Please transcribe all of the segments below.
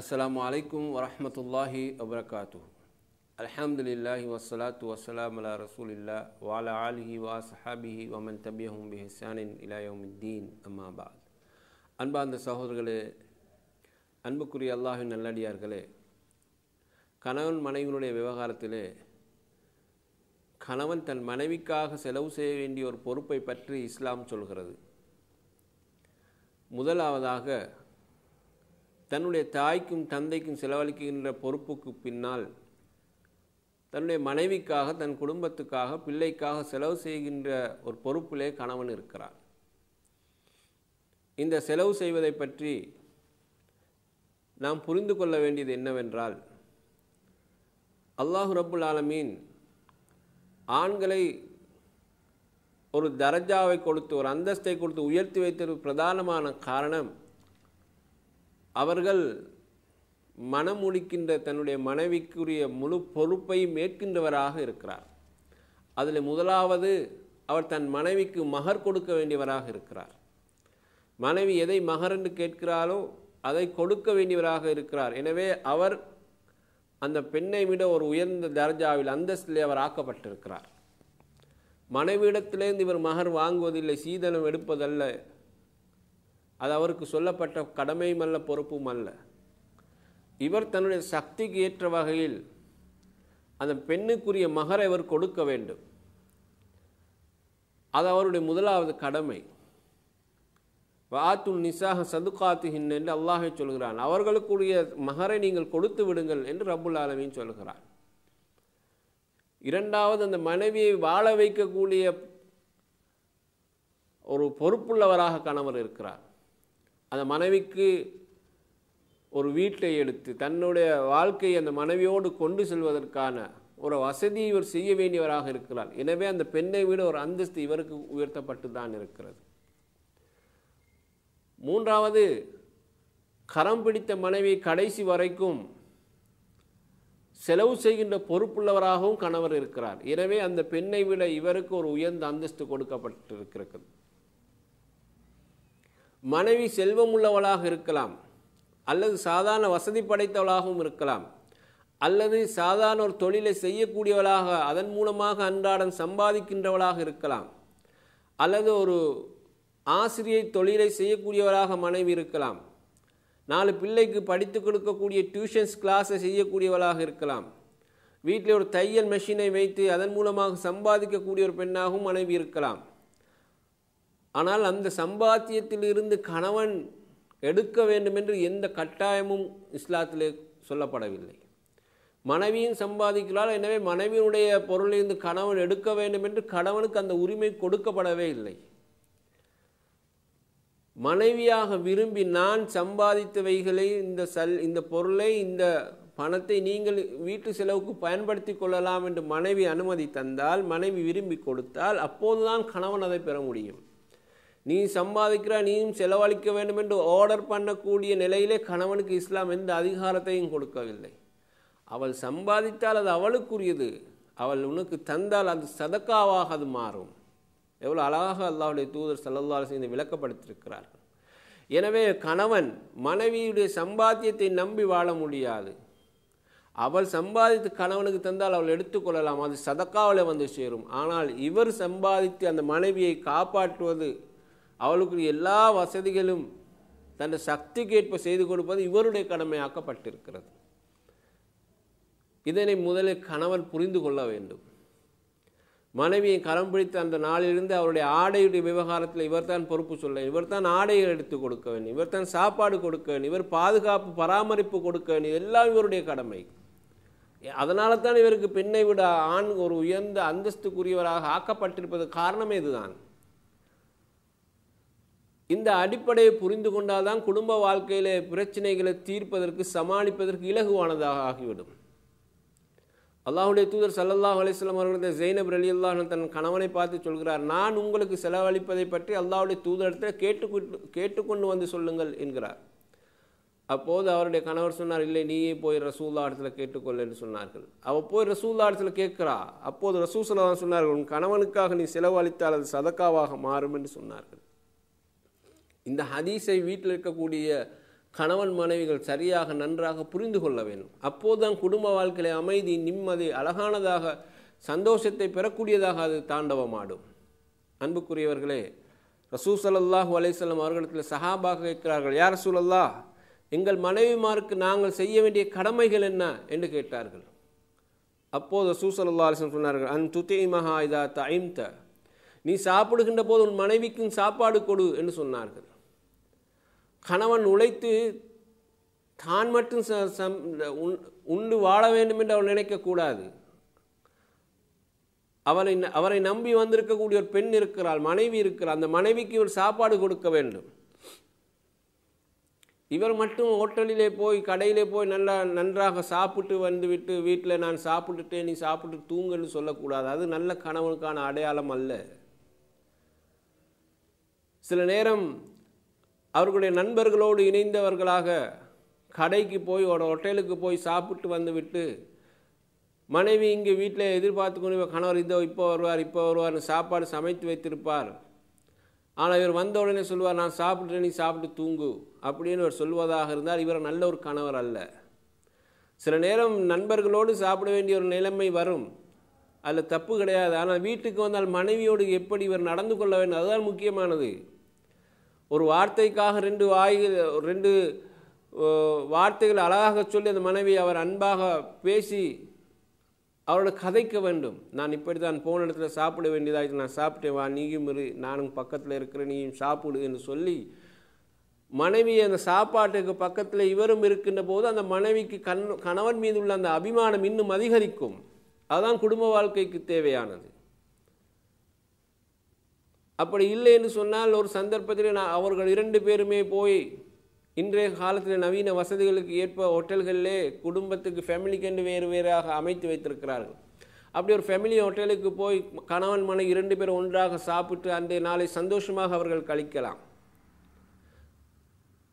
அஸ்லாமு அலைக்கும் வரமத்துல்லாஹி வபரகாத்து அலமதுல்லாஹி வசலாத்து வசலாம் அலா ரசூல் இல்லா வாலா ஆலிஹி வா சஹாபிஹி வமன் தபியஹும் பி ஹிசானின் இலாயமுத்தீன் அம்மாபாத் அன்பார்ந்த சகோதரர்களே அன்புக்குரிய அல்லாஹின் நல்லடியார்களே கணவன் மனைவியினுடைய விவகாரத்திலே கணவன் தன் மனைவிக்காக செலவு செய்ய வேண்டிய ஒரு பொறுப்பை பற்றி இஸ்லாம் சொல்கிறது முதலாவதாக தன்னுடைய தாய்க்கும் தந்தைக்கும் செலவழிக்கின்ற பொறுப்புக்கு பின்னால் தன்னுடைய மனைவிக்காக தன் குடும்பத்துக்காக பிள்ளைக்காக செலவு செய்கின்ற ஒரு பொறுப்பிலே கணவன் இருக்கிறார் இந்த செலவு செய்வதை பற்றி நாம் புரிந்து கொள்ள வேண்டியது என்னவென்றால் அல்லாஹு ரபுல் ஆலமீன் ஆண்களை ஒரு தரஜாவை கொடுத்து ஒரு அந்தஸ்தை கொடுத்து உயர்த்தி வைத்தது பிரதானமான காரணம் அவர்கள் மனம் முடிக்கின்ற தன்னுடைய மனைவிக்குரிய முழு பொறுப்பையும் ஏற்கின்றவராக இருக்கிறார் அதில் முதலாவது அவர் தன் மனைவிக்கு மகர் கொடுக்க வேண்டியவராக இருக்கிறார் மனைவி எதை மகர் என்று கேட்கிறாரோ அதை கொடுக்க வேண்டியவராக இருக்கிறார் எனவே அவர் அந்த பெண்ணை விட ஒரு உயர்ந்த தர்ஜாவில் அந்தஸ்திலே அவர் ஆக்கப்பட்டிருக்கிறார் மனைவியிடத்திலேருந்து இவர் மகர் வாங்குவதில்லை சீதனம் எடுப்பதல்ல அது அவருக்கு சொல்லப்பட்ட கடமையும் அல்ல பொறுப்பும் அல்ல இவர் தன்னுடைய சக்திக்கு ஏற்ற வகையில் அந்த பெண்ணுக்குரிய மகரை இவர் கொடுக்க வேண்டும் அது அவருடைய முதலாவது கடமை வாத்துல் நிசாக சதுகாத்துகின் என்று அல்லாஹை சொல்கிறான் அவர்களுக்குரிய மகரை நீங்கள் கொடுத்து விடுங்கள் என்று ரபுல் ஆலமின் சொல்கிறார் இரண்டாவது அந்த மனைவியை வாழ வைக்கக்கூடிய ஒரு பொறுப்புள்ளவராக கணவர் இருக்கிறார் அந்த மனைவிக்கு ஒரு வீட்டை எடுத்து தன்னுடைய வாழ்க்கையை அந்த மனைவியோடு கொண்டு செல்வதற்கான ஒரு வசதி இவர் செய்ய வேண்டியவராக இருக்கிறார் எனவே அந்த பெண்ணை விட ஒரு அந்தஸ்து இவருக்கு உயர்த்தப்பட்டு தான் இருக்கிறது மூன்றாவது கரம் பிடித்த மனைவி கடைசி வரைக்கும் செலவு செய்கின்ற பொறுப்புள்ளவராகவும் கணவர் இருக்கிறார் எனவே அந்த பெண்ணை விட இவருக்கு ஒரு உயர்ந்த அந்தஸ்து கொடுக்கப்பட்டிருக்கிறது மனைவி செல்வம் உள்ளவளாக இருக்கலாம் அல்லது சாதாரண வசதி படைத்தவளாகவும் இருக்கலாம் அல்லது சாதாரண ஒரு தொழிலை செய்யக்கூடியவளாக அதன் மூலமாக அன்றாடம் சம்பாதிக்கின்றவளாக இருக்கலாம் அல்லது ஒரு ஆசிரியை தொழிலை செய்யக்கூடியவளாக மனைவி இருக்கலாம் நாலு பிள்ளைக்கு படித்து கொடுக்கக்கூடிய டியூஷன்ஸ் கிளாஸை செய்யக்கூடியவளாக இருக்கலாம் வீட்டில் ஒரு தையல் மெஷினை வைத்து அதன் மூலமாக சம்பாதிக்கக்கூடிய ஒரு பெண்ணாகவும் மனைவி இருக்கலாம் ஆனால் அந்த சம்பாத்தியத்திலிருந்து கணவன் எடுக்க வேண்டுமென்று எந்த கட்டாயமும் இஸ்லாத்திலே சொல்லப்படவில்லை மனைவியும் சம்பாதிக்கிறாள் எனவே மனைவியினுடைய பொருளிலிருந்து கணவன் எடுக்க வேண்டும் என்று கணவனுக்கு அந்த உரிமை கொடுக்கப்படவே இல்லை மனைவியாக விரும்பி நான் சம்பாதித்த வைகளை இந்த சல் இந்த பொருளை இந்த பணத்தை நீங்கள் வீட்டு செலவுக்கு பயன்படுத்தி கொள்ளலாம் என்று மனைவி அனுமதி தந்தால் மனைவி விரும்பி கொடுத்தால் அப்போதுதான் கணவன் அதை பெற முடியும் நீ சம்பாதிக்கிறா நீயும் செலவழிக்க வேண்டும் என்று ஆர்டர் பண்ணக்கூடிய நிலையிலே கணவனுக்கு இஸ்லாம் எந்த அதிகாரத்தையும் கொடுக்கவில்லை அவள் சம்பாதித்தால் அது அவளுக்குரியது அவள் உனக்கு தந்தால் அது சதக்காவாக அது மாறும் எவ்வளோ அழகாக அல்லாவுடைய தூதர் சல்லல்லாஸ் இதை விளக்கப்படுத்தியிருக்கிறார்கள் எனவே கணவன் மனைவியுடைய சம்பாத்தியத்தை நம்பி வாழ முடியாது அவள் சம்பாதித்து கணவனுக்கு தந்தால் அவள் எடுத்துக்கொள்ளலாம் அது சதக்காவில் வந்து சேரும் ஆனால் இவர் சம்பாதித்து அந்த மனைவியை காப்பாற்றுவது அவளுக்கு எல்லா வசதிகளும் தன் சக்திக்கேற்ப செய்து கொடுப்பது இவருடைய கடமையாக்கப்பட்டிருக்கிறது இதனை முதலில் கணவன் புரிந்து கொள்ள வேண்டும் மனைவியை கரம் பிடித்த அந்த நாளிலிருந்து அவருடைய ஆடையுடைய விவகாரத்தில் இவர் தான் பொறுப்பு சொல்ல இவர் தான் ஆடைகள் எடுத்து கொடுக்க வேண்டும் இவர் தான் சாப்பாடு கொடுக்க வேண்டும் இவர் பாதுகாப்பு பராமரிப்பு கொடுக்க வேண்டும் இதெல்லாம் இவருடைய கடமை அதனால தான் இவருக்கு பெண்ணை விட ஆண் ஒரு உயர்ந்த அந்தஸ்துக்குரியவராக ஆக்கப்பட்டிருப்பது காரணமே இதுதான் இந்த அடிப்படையை புரிந்து கொண்டால்தான் குடும்ப வாழ்க்கையில் பிரச்சனைகளை தீர்ப்பதற்கு சமாளிப்பதற்கு இலகுவானதாக ஆகிவிடும் அல்லாஹுடைய தூதர் சல்லல்லாஹ் அலிஸ்லாம் அவர்கள் இந்த ஜெயினப் அலி அல்லாஹ் தன் கணவனை பார்த்து சொல்கிறார் நான் உங்களுக்கு செலவழிப்பதை பற்றி அல்லாஹுடைய தூதரிடத்தில் கேட்டுக்கொண்டு கேட்டுக்கொண்டு வந்து சொல்லுங்கள் என்கிறார் அப்போது அவருடைய கணவர் சொன்னார் இல்லை நீயே போய் ரசூல்லா இடத்துல கேட்டுக்கொள் என்று சொன்னார்கள் அவள் போய் ரசூல்லா இடத்துல கேட்குறா அப்போது ரசூசலா சொன்னார்கள் உன் கணவனுக்காக நீ செலவழித்தால் அது சதக்காவாக மாறும் என்று சொன்னார்கள் இந்த ஹதீஸை வீட்டில் இருக்கக்கூடிய கணவன் மனைவிகள் சரியாக நன்றாக புரிந்து கொள்ள வேண்டும் அப்போதுதான் குடும்ப வாழ்க்கையில அமைதி நிம்மதி அழகானதாக சந்தோஷத்தை பெறக்கூடியதாக அது தாண்டவமாடும் அன்புக்குரியவர்களே ரசூசல்லாஹூ அலைசல்லம் அவர்களிடத்தில் சஹாபாக கேட்கிறார்கள் யார் சூழல்லா எங்கள் மனைவிமாருக்கு நாங்கள் செய்ய வேண்டிய கடமைகள் என்ன என்று கேட்டார்கள் அப்போது ரசூசல்லா அலிசன் சொன்னார்கள் அன் துத்தி மஹா இதா தைம்த நீ சாப்பிடுகின்ற போது உன் மனைவிக்கும் சாப்பாடு கொடு என்று சொன்னார்கள் கணவன் உழைத்து தான் மட்டும் உண்டு வாழ வேண்டும் என்று அவள் நினைக்கக்கூடாது அவளை அவரை நம்பி வந்திருக்கக்கூடிய ஒரு பெண் இருக்கிறாள் மனைவி இருக்கிறாள் அந்த மனைவிக்கு ஒரு சாப்பாடு கொடுக்க வேண்டும் இவர் மட்டும் ஹோட்டலிலே போய் கடையிலே போய் நல்லா நன்றாக சாப்பிட்டு வந்துவிட்டு வீட்டில் நான் சாப்பிட்டுட்டேன் நீ சாப்பிட்டு தூங்கன்னு சொல்லக்கூடாது அது நல்ல கணவனுக்கான அடையாளம் அல்ல சில நேரம் அவர்களுடைய நண்பர்களோடு இணைந்தவர்களாக கடைக்கு போய் ஒரு ஹோட்டலுக்கு போய் சாப்பிட்டு வந்துவிட்டு மனைவி இங்கே வீட்டில் எதிர்பார்த்து கொண்டு கணவர் இதோ இப்போ வருவார் இப்போ வருவார்னு சாப்பாடு சமைத்து வைத்திருப்பார் ஆனால் இவர் வந்த உடனே சொல்லுவார் நான் சாப்பிட்றேன் நீ சாப்பிட்டு தூங்கு அப்படின்னு இவர் சொல்வதாக இருந்தால் இவர் நல்ல ஒரு கணவர் அல்ல சில நேரம் நண்பர்களோடு சாப்பிட வேண்டிய ஒரு நிலைமை வரும் அதில் தப்பு கிடையாது ஆனால் வீட்டுக்கு வந்தால் மனைவியோடு எப்படி இவர் நடந்து கொள்ள வேண்டும் அதுதான் முக்கியமானது ஒரு வார்த்தைக்காக ரெண்டு வாய்கள் ரெண்டு வார்த்தைகள் அழகாக சொல்லி அந்த மனைவி அவர் அன்பாக பேசி அவரோட கதைக்க வேண்டும் நான் இப்படி தான் போன இடத்துல சாப்பிட வேண்டியதாக நான் சாப்பிட்டேன் வா நீயும் இரு நானும் பக்கத்தில் இருக்கிற நீயும் சாப்பிடு என்று சொல்லி மனைவி அந்த சாப்பாட்டுக்கு பக்கத்தில் இவரும் இருக்கின்ற போது அந்த மனைவிக்கு கண் கணவன் மீது உள்ள அந்த அபிமானம் இன்னும் அதிகரிக்கும் அதுதான் குடும்ப வாழ்க்கைக்கு தேவையானது அப்படி இல்லைன்னு சொன்னால் ஒரு சந்தர்ப்பத்தில் நான் அவர்கள் இரண்டு பேருமே போய் இன்றைய காலத்தில் நவீன வசதிகளுக்கு ஏற்ப ஹோட்டல்களிலே குடும்பத்துக்கு ஃபேமிலிக்கென்று வேறு வேறாக அமைத்து வைத்திருக்கிறார்கள் அப்படி ஒரு ஃபேமிலி ஹோட்டலுக்கு போய் கணவன் மனை இரண்டு பேரும் ஒன்றாக சாப்பிட்டு அந்த நாளை சந்தோஷமாக அவர்கள் கழிக்கலாம்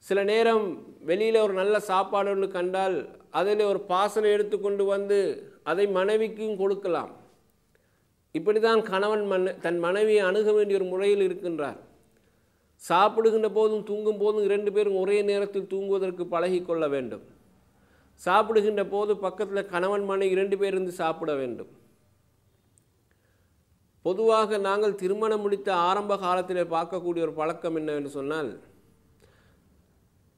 சில நேரம் வெளியில் ஒரு நல்ல சாப்பாடு ஒன்று கண்டால் அதில் ஒரு பாசனை எடுத்துக்கொண்டு வந்து அதை மனைவிக்கும் கொடுக்கலாம் இப்படி தான் கணவன் மண் தன் மனைவியை அணுக வேண்டிய ஒரு முறையில் இருக்கின்றார் சாப்பிடுகின்ற போதும் தூங்கும் போதும் இரண்டு பேரும் ஒரே நேரத்தில் தூங்குவதற்கு பழகி கொள்ள வேண்டும் சாப்பிடுகின்ற போது பக்கத்தில் கணவன் மனை இரண்டு பேர் இருந்து சாப்பிட வேண்டும் பொதுவாக நாங்கள் திருமணம் முடித்த ஆரம்ப காலத்தில் பார்க்கக்கூடிய ஒரு பழக்கம் என்னவென்று சொன்னால்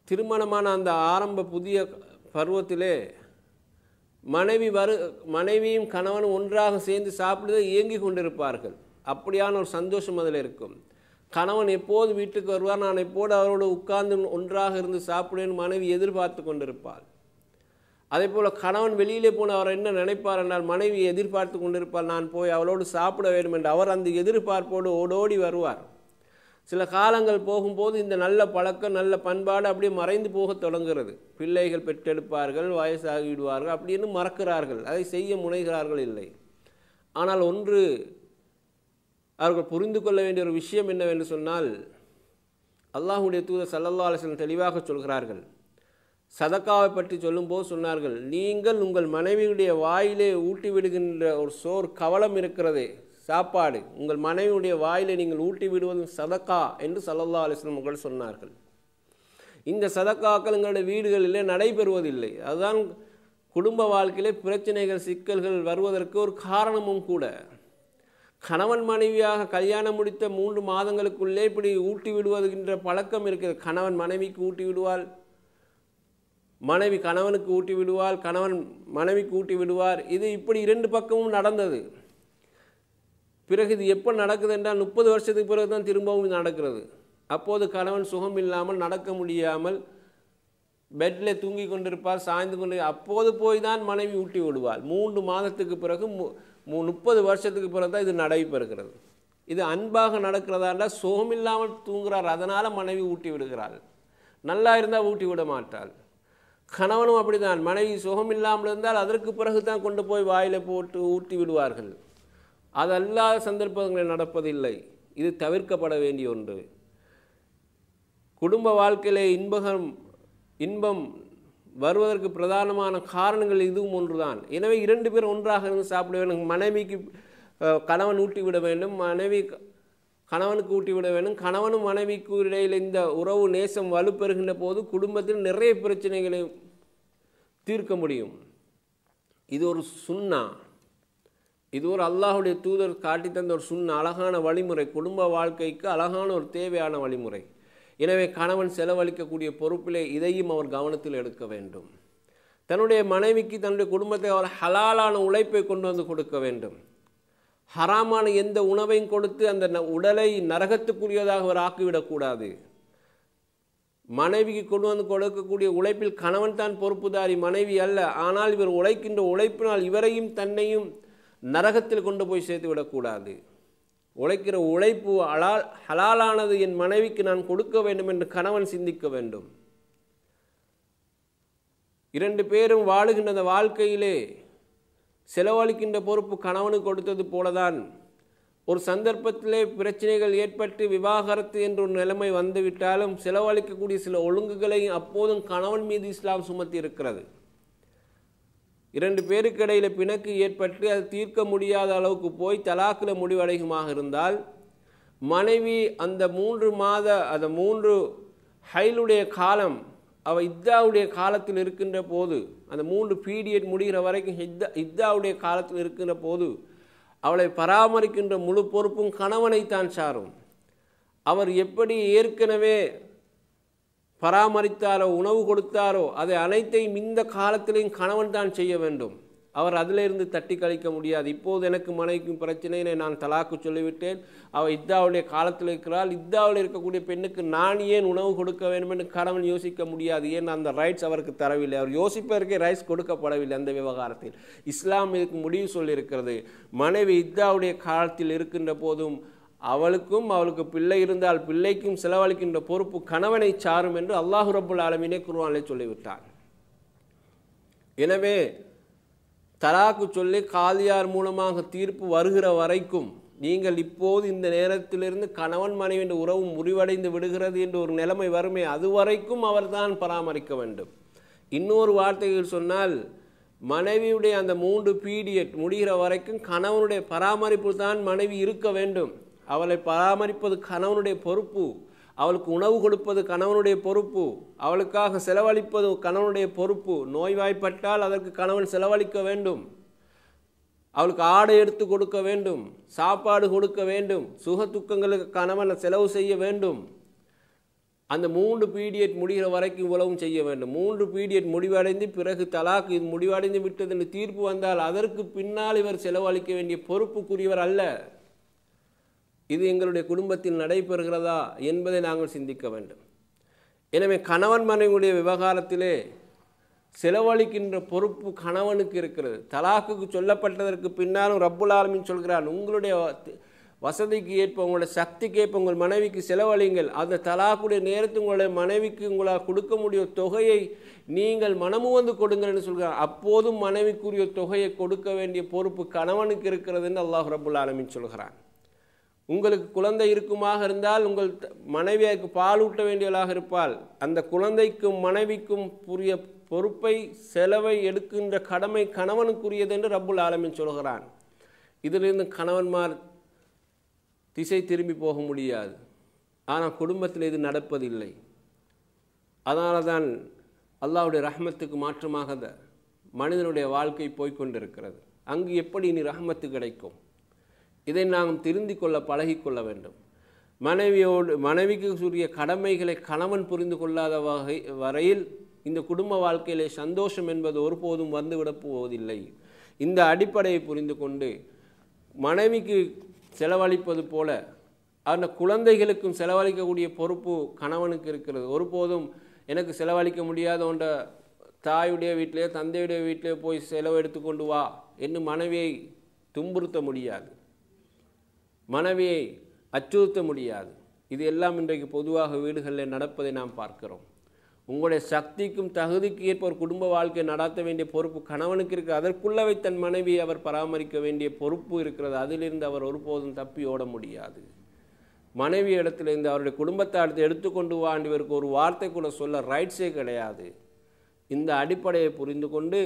திருமணமான அந்த ஆரம்ப புதிய பருவத்திலே மனைவி வரு மனைவியும் கணவனும் ஒன்றாக சேர்ந்து சாப்பிடுவதை இயங்கி கொண்டிருப்பார்கள் அப்படியான ஒரு சந்தோஷம் அதில் இருக்கும் கணவன் எப்போது வீட்டுக்கு வருவார் நான் எப்போது அவரோடு உட்கார்ந்து ஒன்றாக இருந்து சாப்பிடுவேன் மனைவி எதிர்பார்த்து கொண்டிருப்பாள் அதே போல் கணவன் வெளியிலே போன அவர் என்ன நினைப்பார் என்றால் மனைவி எதிர்பார்த்து கொண்டிருப்பார் நான் போய் அவளோடு சாப்பிட வேண்டும் என்று அவர் அந்த எதிர்பார்ப்போடு ஓடோடி வருவார் சில காலங்கள் போகும்போது இந்த நல்ல பழக்கம் நல்ல பண்பாடு அப்படியே மறைந்து போக தொடங்குகிறது பிள்ளைகள் பெற்றெடுப்பார்கள் வயசாகிவிடுவார்கள் அப்படின்னு மறக்கிறார்கள் அதை செய்ய முனைகிறார்கள் இல்லை ஆனால் ஒன்று அவர்கள் புரிந்து கொள்ள வேண்டிய ஒரு விஷயம் என்னவென்று சொன்னால் அல்லாஹுடைய தூதர் சல்லல்லா அலிஸ்லம் தெளிவாக சொல்கிறார்கள் சதக்காவை பற்றி சொல்லும்போது சொன்னார்கள் நீங்கள் உங்கள் மனைவியுடைய வாயிலே ஊட்டி விடுகின்ற ஒரு சோர் கவலம் இருக்கிறதே சாப்பாடு உங்கள் மனைவியுடைய வாயில் நீங்கள் ஊட்டி விடுவதும் சதக்கா என்று சல்லல்லா அலிஸ்லம் அவர்கள் சொன்னார்கள் இந்த சதக்காக்கள் எங்களுடைய வீடுகளிலே நடைபெறுவதில்லை அதுதான் குடும்ப வாழ்க்கையிலே பிரச்சனைகள் சிக்கல்கள் வருவதற்கு ஒரு காரணமும் கூட கணவன் மனைவியாக கல்யாணம் முடித்த மூன்று மாதங்களுக்குள்ளே இப்படி ஊட்டி விடுவதுகின்ற பழக்கம் இருக்கிறது கணவன் மனைவிக்கு ஊட்டி விடுவாள் மனைவி கணவனுக்கு ஊட்டி விடுவாள் கணவன் மனைவிக்கு ஊட்டி விடுவார் இது இப்படி இரண்டு பக்கமும் நடந்தது பிறகு இது எப்போ நடக்குது என்றால் முப்பது வருஷத்துக்கு பிறகு தான் திரும்பவும் நடக்கிறது அப்போது கணவன் சுகம் இல்லாமல் நடக்க முடியாமல் பெட்டில் தூங்கி கொண்டிருப்பார் சாய்ந்து கொண்டு அப்போது போய் தான் மனைவி ஊட்டி விடுவார் மூன்று மாதத்துக்கு பிறகு மு முப்பது வருஷத்துக்கு பிறகு தான் இது நடைபெறுகிறது இது அன்பாக இருந்தால் சுகம் இல்லாமல் தூங்குறார் அதனால் மனைவி ஊட்டி விடுகிறாள் நல்லா இருந்தால் ஊட்டி விட மாட்டாள் கணவனும் அப்படிதான் மனைவி சுகம் இல்லாமல் இருந்தால் அதற்கு பிறகு தான் கொண்டு போய் வாயில் போட்டு ஊட்டி விடுவார்கள் அது அல்லாத சந்தர்ப்பங்களில் நடப்பதில்லை இது தவிர்க்கப்பட வேண்டிய ஒன்று குடும்ப வாழ்க்கையிலே இன்பகம் இன்பம் வருவதற்கு பிரதானமான காரணங்கள் இதுவும் ஒன்றுதான் எனவே இரண்டு பேர் ஒன்றாக இருந்து சாப்பிட வேண்டும் மனைவிக்கு கணவன் ஊட்டிவிட வேண்டும் மனைவி கணவனுக்கு ஊட்டிவிட வேண்டும் கணவனும் மனைவிக்கு இடையில் இந்த உறவு நேசம் வலுப்பெறுகின்ற போது குடும்பத்தில் நிறைய பிரச்சனைகளை தீர்க்க முடியும் இது ஒரு சுண்ணா இது ஒரு அல்லாஹுடைய தூதர் காட்டி தந்த ஒரு சுண்ண அழகான வழிமுறை குடும்ப வாழ்க்கைக்கு அழகான ஒரு தேவையான வழிமுறை எனவே கணவன் செலவழிக்கக்கூடிய பொறுப்பிலே இதையும் அவர் கவனத்தில் எடுக்க வேண்டும் தன்னுடைய மனைவிக்கு தன்னுடைய குடும்பத்தை அவர் ஹலாலான உழைப்பை கொண்டு வந்து கொடுக்க வேண்டும் ஹராமான எந்த உணவையும் கொடுத்து அந்த உடலை நரகத்துக்குரியதாக அவர் ஆக்கிவிடக்கூடாது மனைவிக்கு கொண்டு வந்து கொடுக்கக்கூடிய உழைப்பில் கணவன் தான் பொறுப்புதாரி மனைவி அல்ல ஆனால் இவர் உழைக்கின்ற உழைப்பினால் இவரையும் தன்னையும் நரகத்தில் கொண்டு போய் சேர்த்து விடக்கூடாது உழைக்கிற உழைப்பு அலால் ஹலாலானது என் மனைவிக்கு நான் கொடுக்க வேண்டும் என்று கணவன் சிந்திக்க வேண்டும் இரண்டு பேரும் வாழுகின்ற அந்த வாழ்க்கையிலே செலவழிக்கின்ற பொறுப்பு கணவனு கொடுத்தது போலதான் ஒரு சந்தர்ப்பத்திலே பிரச்சனைகள் ஏற்பட்டு விவாகரத்து என்ற ஒரு நிலைமை வந்துவிட்டாலும் செலவழிக்கக்கூடிய சில ஒழுங்குகளை அப்போதும் கணவன் மீது இஸ்லாம் சுமத்தி இருக்கிறது இரண்டு பேருக்கு இடையில் பிணக்கு ஏற்பட்டு அது தீர்க்க முடியாத அளவுக்கு போய் தலாக்கில் முடிவடையுமாக இருந்தால் மனைவி அந்த மூன்று மாத அந்த மூன்று ஹைலுடைய காலம் அவள் இத்தாவுடைய காலத்தில் இருக்கின்ற போது அந்த மூன்று பீரியட் முடிகிற வரைக்கும் ஹித்தா இத்தாவுடைய காலத்தில் இருக்கின்ற போது அவளை பராமரிக்கின்ற முழு பொறுப்பும் கணவனைத்தான் சாரும் அவர் எப்படி ஏற்கனவே பராமரித்தாரோ உணவு கொடுத்தாரோ அதை அனைத்தையும் இந்த காலத்திலையும் கணவன் தான் செய்ய வேண்டும் அவர் அதிலிருந்து தட்டி கழிக்க முடியாது இப்போது எனக்கு மனைவிக்கும் பிரச்சனையினை நான் தலாக்கு சொல்லிவிட்டேன் அவள் இத்தாவுடைய காலத்தில் இருக்கிறாள் இத்தாவில் இருக்கக்கூடிய பெண்ணுக்கு நான் ஏன் உணவு கொடுக்க வேண்டும் என்று கணவன் யோசிக்க முடியாது ஏன் அந்த ரைட்ஸ் அவருக்கு தரவில்லை அவர் யோசிப்பதற்கே ரைட்ஸ் கொடுக்கப்படவில்லை அந்த விவகாரத்தில் இஸ்லாம் இதுக்கு முடிவு சொல்லியிருக்கிறது மனைவி இத்தாவுடைய காலத்தில் இருக்கின்ற போதும் அவளுக்கும் அவளுக்கு பிள்ளை இருந்தால் பிள்ளைக்கும் செலவழிக்கின்ற பொறுப்பு கணவனை சாரும் என்று அல்லாஹு ரபுல் ஆலமீனே குருவானிலே சொல்லிவிட்டார் எனவே தலாக்கு சொல்லி காதியார் மூலமாக தீர்ப்பு வருகிற வரைக்கும் நீங்கள் இப்போது இந்த நேரத்திலிருந்து கணவன் மனைவி உறவு முறிவடைந்து விடுகிறது என்ற ஒரு நிலைமை வருமே அதுவரைக்கும் அவர்தான் பராமரிக்க வேண்டும் இன்னொரு வார்த்தையில் சொன்னால் மனைவியுடைய அந்த மூன்று பீடியட் முடிகிற வரைக்கும் கணவனுடைய பராமரிப்பு தான் மனைவி இருக்க வேண்டும் அவளை பராமரிப்பது கணவனுடைய பொறுப்பு அவளுக்கு உணவு கொடுப்பது கணவனுடைய பொறுப்பு அவளுக்காக செலவழிப்பது கணவனுடைய பொறுப்பு நோய்வாய்ப்பட்டால் அதற்கு கணவன் செலவழிக்க வேண்டும் அவளுக்கு ஆடை எடுத்து கொடுக்க வேண்டும் சாப்பாடு கொடுக்க வேண்டும் சுக துக்கங்களுக்கு கணவனை செலவு செய்ய வேண்டும் அந்த மூன்று பீடியட் முடிகிற வரைக்கும் இவ்வளவும் செய்ய வேண்டும் மூன்று பீடியட் முடிவடைந்து பிறகு தலாக்கு இது முடிவடைந்து விட்டது என்று தீர்ப்பு வந்தால் அதற்கு பின்னால் இவர் செலவழிக்க வேண்டிய பொறுப்புக்குரியவர் அல்ல இது எங்களுடைய குடும்பத்தில் நடைபெறுகிறதா என்பதை நாங்கள் சிந்திக்க வேண்டும் எனவே கணவன் மனைவியுடைய விவகாரத்திலே செலவழிக்கின்ற பொறுப்பு கணவனுக்கு இருக்கிறது தலாக்குக்கு சொல்லப்பட்டதற்கு பின்னாலும் ரப்புல் ஆலமின் சொல்கிறான் உங்களுடைய வசதிக்கு ஏற்ப உங்களுடைய சக்திக்கு ஏற்ப உங்கள் மனைவிக்கு செலவழியுங்கள் அந்த தலாக்குடைய நேரத்தை உங்களுடைய மனைவிக்கு உங்களால் கொடுக்க முடிய தொகையை நீங்கள் மனமு வந்து கொடுங்கள் என்று சொல்கிறார் அப்போதும் மனைவிக்குரிய தொகையை கொடுக்க வேண்டிய பொறுப்பு கணவனுக்கு இருக்கிறதுன்னு அல்லாஹ் ரபுல் ஆலமின் சொல்கிறான் உங்களுக்கு குழந்தை இருக்குமாக இருந்தால் உங்கள் பால் பாலூட்ட வேண்டியவளாக இருப்பால் அந்த குழந்தைக்கும் மனைவிக்கும் புரிய பொறுப்பை செலவை எடுக்கின்ற கடமை கணவனுக்குரியது என்று ரப்புல் ஆலமின் சொல்கிறான் இதிலிருந்து கணவன்மார் திசை திரும்பி போக முடியாது ஆனால் குடும்பத்தில் இது நடப்பதில்லை அதனால தான் அல்லாவுடைய ரஹமத்துக்கு மாற்றமாக மனிதனுடைய வாழ்க்கை போய்கொண்டிருக்கிறது அங்கு எப்படி இனி ரஹமத்து கிடைக்கும் இதை நாம் திருந்தி கொள்ள பழகிக்கொள்ள வேண்டும் மனைவியோடு மனைவிக்கு சூரிய கடமைகளை கணவன் புரிந்து கொள்ளாத வகை வரையில் இந்த குடும்ப வாழ்க்கையிலே சந்தோஷம் என்பது ஒருபோதும் வந்துவிடப் போவதில்லை இந்த அடிப்படையை புரிந்து கொண்டு மனைவிக்கு செலவழிப்பது போல அந்த குழந்தைகளுக்கும் செலவழிக்கக்கூடிய பொறுப்பு கணவனுக்கு இருக்கிறது ஒருபோதும் எனக்கு செலவழிக்க முடியாத ஒன்ற தாயுடைய வீட்டிலேயோ தந்தையுடைய வீட்டிலேயோ போய் செலவு எடுத்துக்கொண்டு வா என்று மனைவியை துன்புறுத்த முடியாது மனைவியை அச்சுறுத்த முடியாது இது எல்லாம் இன்றைக்கு பொதுவாக வீடுகளில் நடப்பதை நாம் பார்க்கிறோம் உங்களுடைய சக்திக்கும் தகுதிக்கு ஏற்ப ஒரு குடும்ப வாழ்க்கை நடாத்த வேண்டிய பொறுப்பு கணவனுக்கு இருக்குது அதற்குள்ளவை தன் மனைவியை அவர் பராமரிக்க வேண்டிய பொறுப்பு இருக்கிறது அதிலிருந்து அவர் ஒருபோதும் தப்பி ஓட முடியாது மனைவி இடத்திலிருந்து அவருடைய குடும்பத்தை அடுத்து எடுத்துக்கொண்டு வாண்டிவருக்கு ஒரு வார்த்தை கூட சொல்ல ரைட்ஸே கிடையாது இந்த அடிப்படையை புரிந்து கொண்டு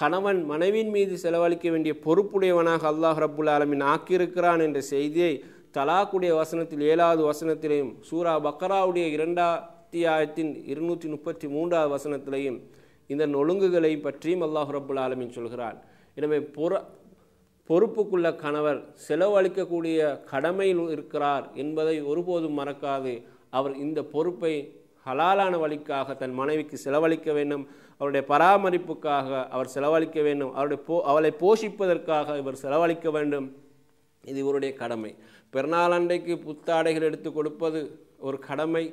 கணவன் மனைவியின் மீது செலவழிக்க வேண்டிய பொறுப்புடையவனாக அல்லாஹ் ரபுல் ஆலமின் ஆக்கியிருக்கிறான் என்ற செய்தியை தலாக்குடைய வசனத்தில் ஏழாவது வசனத்திலையும் சூரா பக்கராவுடைய இரண்டாயிரத்தி ஆயிரத்தின் இருநூற்றி முப்பத்தி மூன்றாவது வசனத்திலையும் இந்த நொழுங்குகளை பற்றியும் அல்லாஹ் ரபுல் ஆலமின் சொல்கிறான் எனவே பொற பொறுப்புக்குள்ள கணவர் செலவழிக்கக்கூடிய கடமையில் இருக்கிறார் என்பதை ஒருபோதும் மறக்காது அவர் இந்த பொறுப்பை ஹலாலான வழிக்காக தன் மனைவிக்கு செலவழிக்க வேண்டும் அவருடைய பராமரிப்புக்காக அவர் செலவழிக்க வேண்டும் அவருடைய போ அவளை போஷிப்பதற்காக இவர் செலவழிக்க வேண்டும் இது இவருடைய கடமை பிறநாளண்டைக்கு புத்தாடைகள் எடுத்து கொடுப்பது ஒரு கடமை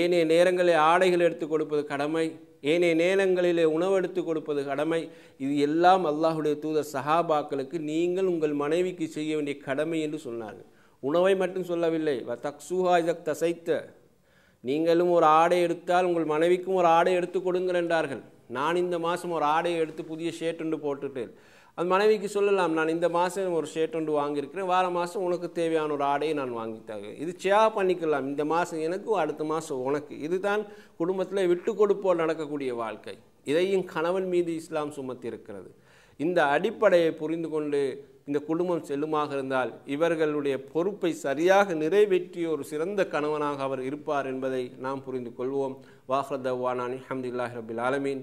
ஏனைய நேரங்களில் ஆடைகள் எடுத்து கொடுப்பது கடமை ஏனைய நேரங்களிலே உணவு எடுத்து கொடுப்பது கடமை இது எல்லாம் அல்லாஹுடைய தூதர் சஹாபாக்களுக்கு நீங்கள் உங்கள் மனைவிக்கு செய்ய வேண்டிய கடமை என்று சொன்னார்கள் உணவை மட்டும் சொல்லவில்லை தக்ஸூஹா இதக் தசைத்த நீங்களும் ஒரு ஆடை எடுத்தால் உங்கள் மனைவிக்கும் ஒரு ஆடை எடுத்து கொடுங்கள் என்றார்கள் நான் இந்த மாதம் ஒரு ஆடையை எடுத்து புதிய ஷர்ட் ஒன்று போட்டுட்டு அந்த மனைவிக்கு சொல்லலாம் நான் இந்த மாதம் ஒரு ஷர்ட் ஒன்று வாங்கியிருக்கிறேன் வார மாதம் உனக்கு தேவையான ஒரு ஆடையை நான் வாங்கி தருவேன் இது சேவ் பண்ணிக்கலாம் இந்த மாதம் எனக்கு அடுத்த மாதம் உனக்கு இதுதான் குடும்பத்தில் விட்டு கொடுப்போல் நடக்கக்கூடிய வாழ்க்கை இதையும் கணவன் மீது இஸ்லாம் சுமத்தி இருக்கிறது இந்த அடிப்படையை புரிந்து கொண்டு இந்த குடும்பம் செல்லுமாக இருந்தால் இவர்களுடைய பொறுப்பை சரியாக நிறைவேற்றிய ஒரு சிறந்த கணவனாக அவர் இருப்பார் என்பதை நாம் புரிந்து கொள்வோம் வாஹ்ரதவானானி அஹமதுல்லாஹ் ரபில் ஆலமீன்